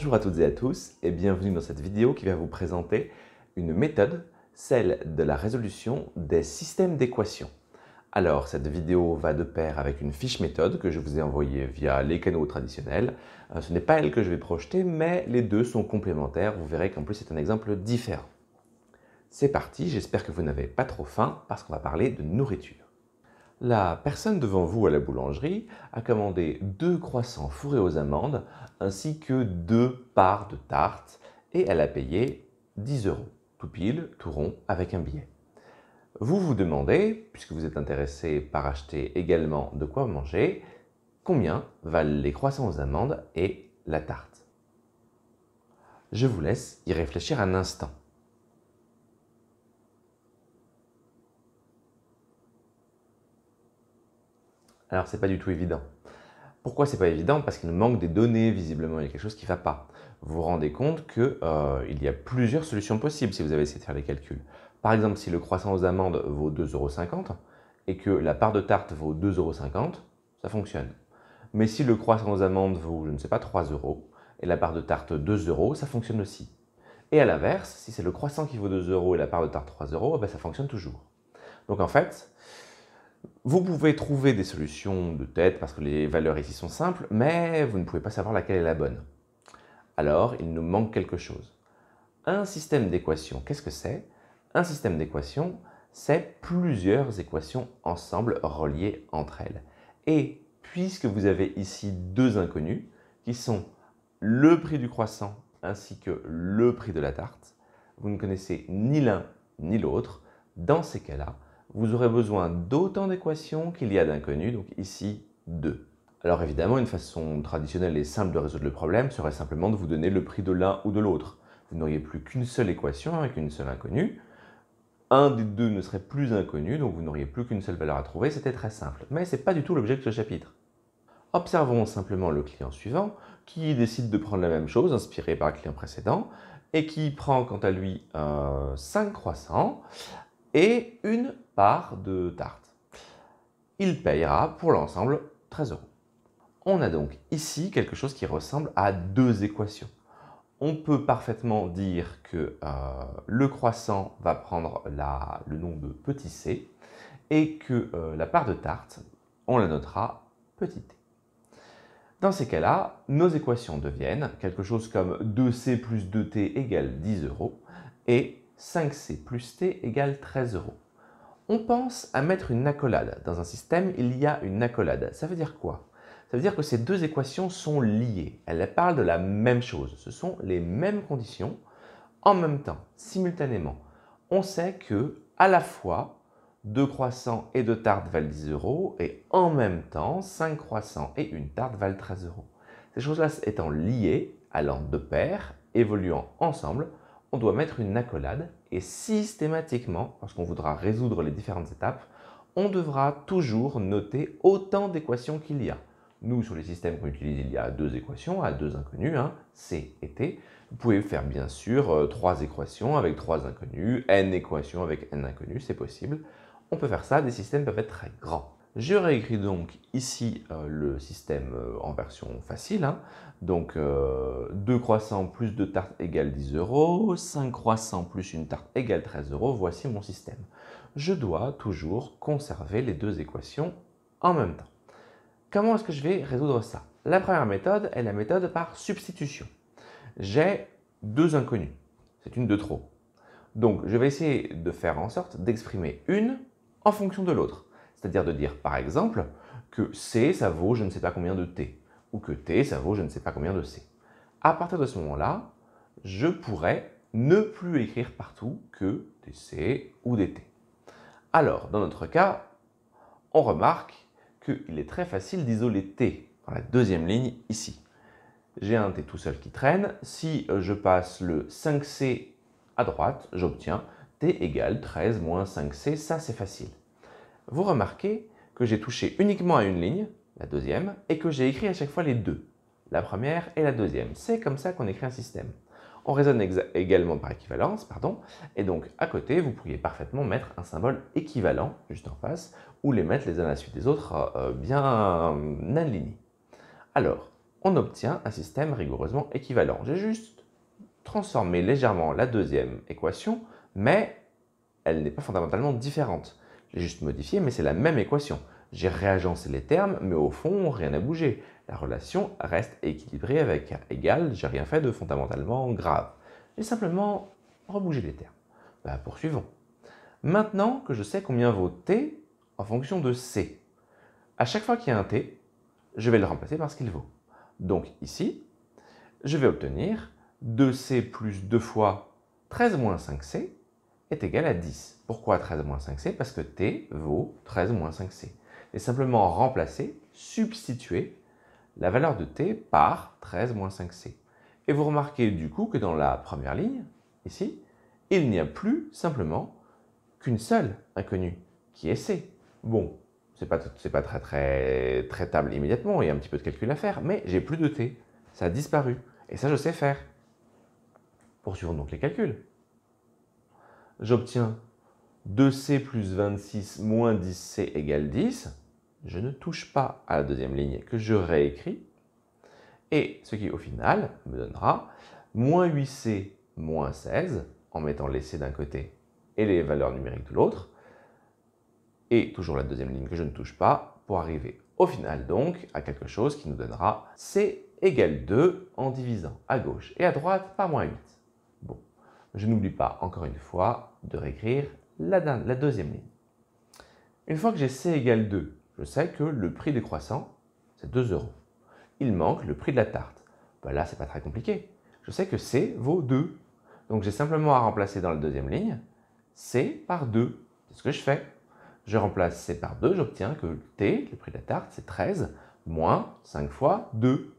Bonjour à toutes et à tous et bienvenue dans cette vidéo qui va vous présenter une méthode, celle de la résolution des systèmes d'équations. Alors cette vidéo va de pair avec une fiche méthode que je vous ai envoyée via les canaux traditionnels. Euh, ce n'est pas elle que je vais projeter mais les deux sont complémentaires, vous verrez qu'en plus c'est un exemple différent. C'est parti, j'espère que vous n'avez pas trop faim parce qu'on va parler de nourriture. La personne devant vous à la boulangerie a commandé deux croissants fourrés aux amandes ainsi que deux parts de tarte et elle a payé 10 euros, tout pile, tout rond, avec un billet. Vous vous demandez, puisque vous êtes intéressé par acheter également de quoi manger, combien valent les croissants aux amandes et la tarte Je vous laisse y réfléchir un instant. Alors c'est pas du tout évident. Pourquoi c'est pas évident Parce qu'il nous manque des données, visiblement, il y a quelque chose qui ne va pas. Vous vous rendez compte qu'il euh, y a plusieurs solutions possibles si vous avez essayé de faire les calculs. Par exemple, si le croissant aux amandes vaut 2,50€ et que la part de tarte vaut 2,50€, ça fonctionne. Mais si le croissant aux amandes vaut, je ne sais pas, euros et la part de tarte euros, ça fonctionne aussi. Et à l'inverse, si c'est le croissant qui vaut 2€ et la part de tarte 3€, eh ben ça fonctionne toujours. Donc en fait, vous pouvez trouver des solutions de tête parce que les valeurs ici sont simples, mais vous ne pouvez pas savoir laquelle est la bonne. Alors, il nous manque quelque chose. Un système d'équations, qu'est-ce que c'est Un système d'équations, c'est plusieurs équations ensemble reliées entre elles. Et puisque vous avez ici deux inconnus, qui sont le prix du croissant ainsi que le prix de la tarte, vous ne connaissez ni l'un ni l'autre, dans ces cas-là, vous aurez besoin d'autant d'équations qu'il y a d'inconnus, donc ici 2. Alors évidemment, une façon traditionnelle et simple de résoudre le problème serait simplement de vous donner le prix de l'un ou de l'autre. Vous n'auriez plus qu'une seule équation avec une seule inconnue. Un des deux ne serait plus inconnu, donc vous n'auriez plus qu'une seule valeur à trouver, c'était très simple. Mais ce n'est pas du tout l'objet de ce chapitre. Observons simplement le client suivant, qui décide de prendre la même chose, inspiré par le client précédent, et qui prend quant à lui 5 croissants et une de tarte. Il payera pour l'ensemble 13 euros. On a donc ici quelque chose qui ressemble à deux équations. On peut parfaitement dire que euh, le croissant va prendre le nom de petit c et que euh, la part de tarte, on la notera petit t. Dans ces cas-là, nos équations deviennent quelque chose comme 2c plus 2t égale 10 euros et 5c plus t égale 13 euros. On pense à mettre une accolade. Dans un système, il y a une accolade. Ça veut dire quoi Ça veut dire que ces deux équations sont liées. Elles parlent de la même chose. Ce sont les mêmes conditions en même temps, simultanément. On sait que à la fois deux croissants et deux tartes valent 10 euros et en même temps cinq croissants et une tarte valent 13 euros. Ces choses-là étant liées, allant de pair, évoluant ensemble, on doit mettre une accolade et systématiquement, lorsqu'on voudra résoudre les différentes étapes, on devra toujours noter autant d'équations qu'il y a. Nous, sur les systèmes qu'on utilise, il y a deux équations, à deux inconnues, hein, C et T. Vous pouvez faire bien sûr euh, trois équations avec trois inconnues, n équations avec n inconnues, c'est possible. On peut faire ça, des systèmes peuvent être très grands. Je réécris donc ici euh, le système euh, en version facile. Hein. Donc euh, deux 2 croissants plus 2 tartes égale 10 euros, 5 croissants plus une tarte égale 13 euros, voici mon système. Je dois toujours conserver les deux équations en même temps. Comment est-ce que je vais résoudre ça La première méthode est la méthode par substitution. J'ai deux inconnues, c'est une de trop. Donc je vais essayer de faire en sorte d'exprimer une en fonction de l'autre. C'est-à-dire de dire, par exemple, que C, ça vaut je ne sais pas combien de T, ou que T, ça vaut je ne sais pas combien de C. À partir de ce moment-là, je pourrais ne plus écrire partout que des C ou des T. Alors, dans notre cas, on remarque qu'il est très facile d'isoler T dans la deuxième ligne ici. J'ai un T tout seul qui traîne. Si euh, je passe le 5C à droite, j'obtiens T égale 13 moins 5C. Ça, c'est facile vous remarquez que j'ai touché uniquement à une ligne, la deuxième, et que j'ai écrit à chaque fois les deux, la première et la deuxième. C'est comme ça qu'on écrit un système. On raisonne également par équivalence, pardon, et donc à côté, vous pourriez parfaitement mettre un symbole équivalent juste en face, ou les mettre les uns à la suite des autres euh, euh, bien alignés. Alors, on obtient un système rigoureusement équivalent. J'ai juste transformé légèrement la deuxième équation, mais elle n'est pas fondamentalement différente. J'ai juste modifié, mais c'est la même équation. J'ai réagencé les termes, mais au fond, rien n'a bougé. La relation reste équilibrée avec égal, j'ai rien fait de fondamentalement grave. J'ai simplement rebougé les termes. Bah, poursuivons. Maintenant que je sais combien vaut t en fonction de c, à chaque fois qu'il y a un t, je vais le remplacer par ce qu'il vaut. Donc ici, je vais obtenir 2c plus 2 fois 13 moins 5c est égal à 10. Pourquoi 13 moins 5c Parce que t vaut 13 moins 5c. Et simplement remplacer, substituer la valeur de t par 13 moins 5c. Et vous remarquez du coup que dans la première ligne, ici, il n'y a plus simplement qu'une seule inconnue, qui est c. Bon, c'est pas, pas très très traitable immédiatement, il y a un petit peu de calcul à faire, mais j'ai plus de t, ça a disparu, et ça je sais faire. Poursuivons donc les calculs j'obtiens 2c plus 26 moins 10c égale 10, je ne touche pas à la deuxième ligne que je réécris, et ce qui au final me donnera moins 8c moins 16, en mettant les c d'un côté et les valeurs numériques de l'autre, et toujours la deuxième ligne que je ne touche pas, pour arriver au final donc à quelque chose qui nous donnera c égale 2 en divisant à gauche et à droite par moins 8. Je n'oublie pas, encore une fois, de réécrire la, deuxième ligne. Une fois que j'ai C égale 2, je sais que le prix des croissants, c'est 2 euros. Il manque le prix de la tarte. Là, ben là, c'est pas très compliqué. Je sais que C vaut 2. Donc j'ai simplement à remplacer dans la deuxième ligne C par 2. C'est ce que je fais. Je remplace C par 2, j'obtiens que T, le prix de la tarte, c'est 13 moins 5 fois 2.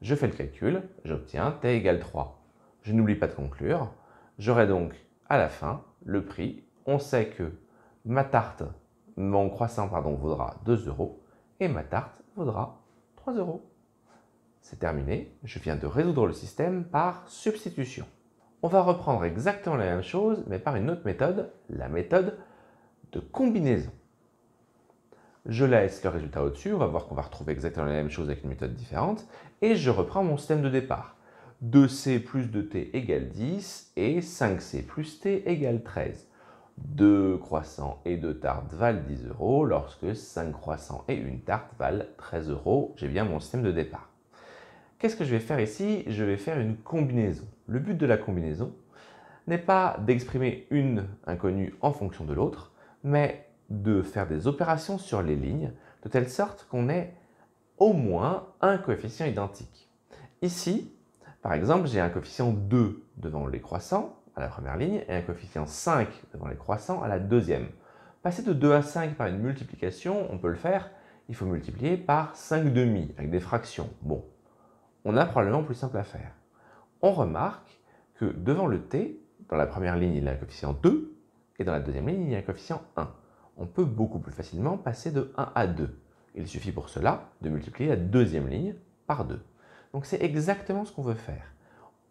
Je fais le calcul, j'obtiens T égale 3. Je n'oublie pas de conclure, J'aurai donc à la fin le prix. On sait que ma tarte, mon croissant pardon, vaudra 2 euros et ma tarte vaudra 3 euros. C'est terminé, je viens de résoudre le système par substitution. On va reprendre exactement la même chose, mais par une autre méthode, la méthode de combinaison. Je laisse le résultat au-dessus, on va voir qu'on va retrouver exactement la même chose avec une méthode différente, et je reprends mon système de départ. 2c plus 2t égale 10 et 5c plus t égale 13. 2 croissants et 2 tartes valent 10 euros lorsque 5 croissants et 1 tarte valent 13 euros. J'ai bien mon système de départ. Qu'est-ce que je vais faire ici Je vais faire une combinaison. Le but de la combinaison n'est pas d'exprimer une inconnue en fonction de l'autre, mais de faire des opérations sur les lignes de telle sorte qu'on ait au moins un coefficient identique. Ici, par exemple, j'ai un coefficient 2 devant les croissants à la première ligne et un coefficient 5 devant les croissants à la deuxième. Passer de 2 à 5 par une multiplication, on peut le faire, il faut multiplier par 5 demi avec des fractions. Bon, on a probablement plus simple à faire. On remarque que devant le t, dans la première ligne, il y a un coefficient 2 et dans la deuxième ligne, il y a un coefficient 1. On peut beaucoup plus facilement passer de 1 à 2. Il suffit pour cela de multiplier la deuxième ligne par 2. Donc c'est exactement ce qu'on veut faire.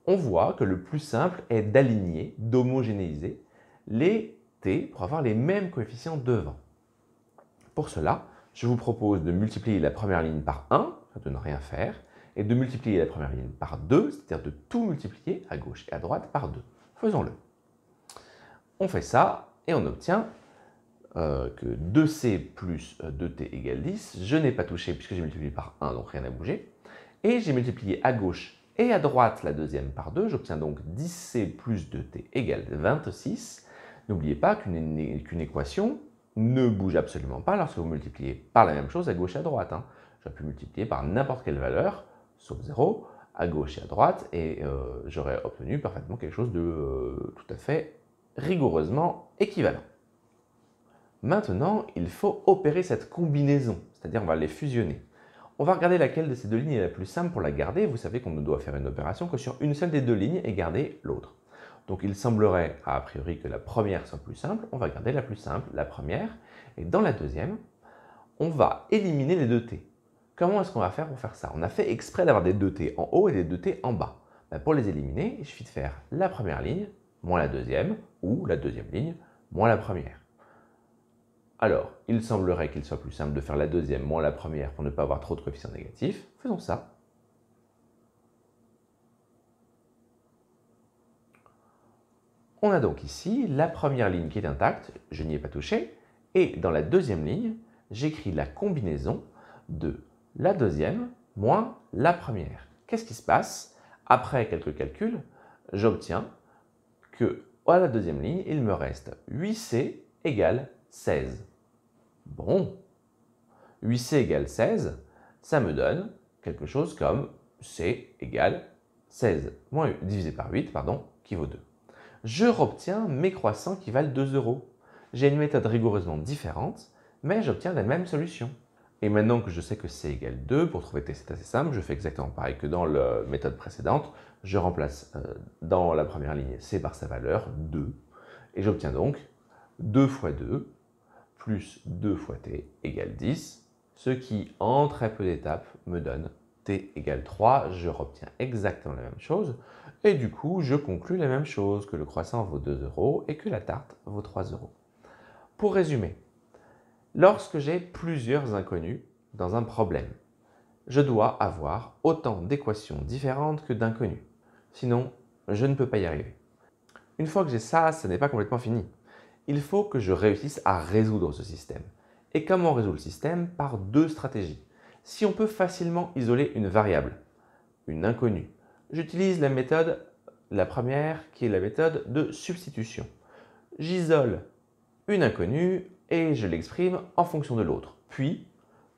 On voit que le plus simple est d'aligner, d'homogénéiser les t pour avoir les mêmes coefficients devant. Pour cela, je vous propose de multiplier la première ligne par 1, de ne rien faire, et de multiplier la première ligne par 2, c'est-à-dire de tout multiplier à gauche et à droite par 2. Faisons-le. On fait ça et on obtient euh, que 2c plus 2t euh, égale 10. Je n'ai pas touché puisque j'ai multiplié par 1, donc rien n'a bougé et j'ai multiplié à gauche et à droite la deuxième par 2, j'obtiens donc 10c plus 2t égale 26. N'oubliez pas qu'une équation ne bouge absolument pas lorsque vous multipliez par la même chose à gauche et à droite. Hein. J'aurais pu multiplier par n'importe quelle valeur, sauf 0, à gauche et à droite, et euh, j'aurais obtenu parfaitement quelque chose de euh, tout à fait rigoureusement équivalent. Maintenant, il faut opérer cette combinaison, c'est-à-dire on va les fusionner. On va regarder laquelle de ces deux lignes est la plus simple pour la garder. Vous savez qu'on ne doit faire une opération que sur une seule des deux lignes et garder l'autre. Donc il semblerait a priori que la première soit plus simple. On va garder la plus simple, la première. Et dans la deuxième, on va éliminer les deux t. Comment est-ce qu'on va faire pour faire ça On a fait exprès d'avoir des deux t en haut et des deux t en bas. Ben, pour les éliminer, il suffit de faire la première ligne moins la deuxième, ou la deuxième ligne moins la première. Alors, il semblerait qu'il soit plus simple de faire la deuxième moins la première pour ne pas avoir trop de coefficients négatifs. Faisons ça. On a donc ici la première ligne qui est intacte, je n'y ai pas touché, et dans la deuxième ligne, j'écris la combinaison de la deuxième moins la première. Qu'est-ce qui se passe Après quelques calculs, j'obtiens que à la deuxième ligne, il me reste 8C égale 16. Bon, 8c égale 16, ça me donne quelque chose comme c égale 16, moins, divisé par 8, pardon, qui vaut 2. Je reobtiens mes croissants qui valent 2 euros. J'ai une méthode rigoureusement différente, mais j'obtiens la même solution. Et maintenant que je sais que c égale 2, pour trouver t c'est assez simple, je fais exactement pareil que dans la méthode précédente. Je remplace euh, dans la première ligne c par sa valeur, 2, et j'obtiens donc 2 fois 2, plus 2 fois t égale 10, ce qui, en très peu d'étapes, me donne t égale 3. Je retiens exactement la même chose. Et du coup, je conclus la même chose, que le croissant vaut 2 euros et que la tarte vaut 3 euros. Pour résumer, lorsque j'ai plusieurs inconnus dans un problème, je dois avoir autant d'équations différentes que d'inconnus. Sinon, je ne peux pas y arriver. Une fois que j'ai ça, ce n'est pas complètement fini. Il faut que je réussisse à résoudre ce système. Et comment résoudre le système Par deux stratégies. Si on peut facilement isoler une variable, une inconnue, j'utilise la méthode, la première, qui est la méthode de substitution. J'isole une inconnue et je l'exprime en fonction de l'autre. Puis,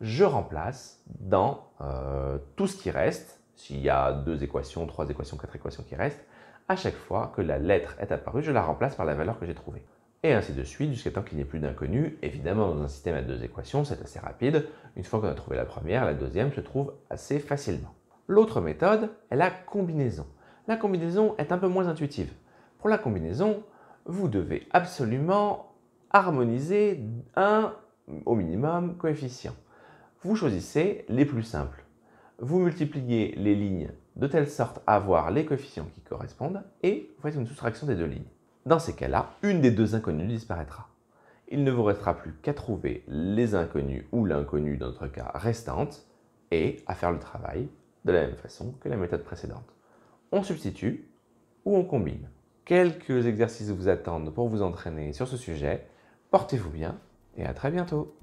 je remplace dans euh, tout ce qui reste, s'il y a deux équations, trois équations, quatre équations qui restent, à chaque fois que la lettre est apparue, je la remplace par la valeur que j'ai trouvée et ainsi de suite jusqu'à temps qu'il n'y ait plus d'inconnus. Évidemment, dans un système à deux équations, c'est assez rapide. Une fois qu'on a trouvé la première, la deuxième se trouve assez facilement. L'autre méthode est la combinaison. La combinaison est un peu moins intuitive. Pour la combinaison, vous devez absolument harmoniser un, au minimum, coefficient. Vous choisissez les plus simples. Vous multipliez les lignes de telle sorte à avoir les coefficients qui correspondent et vous faites une soustraction des deux lignes. Dans ces cas-là, une des deux inconnues disparaîtra. Il ne vous restera plus qu'à trouver les inconnues ou l'inconnu dans notre cas restante et à faire le travail de la même façon que la méthode précédente. On substitue ou on combine. Quelques exercices vous attendent pour vous entraîner sur ce sujet. Portez-vous bien et à très bientôt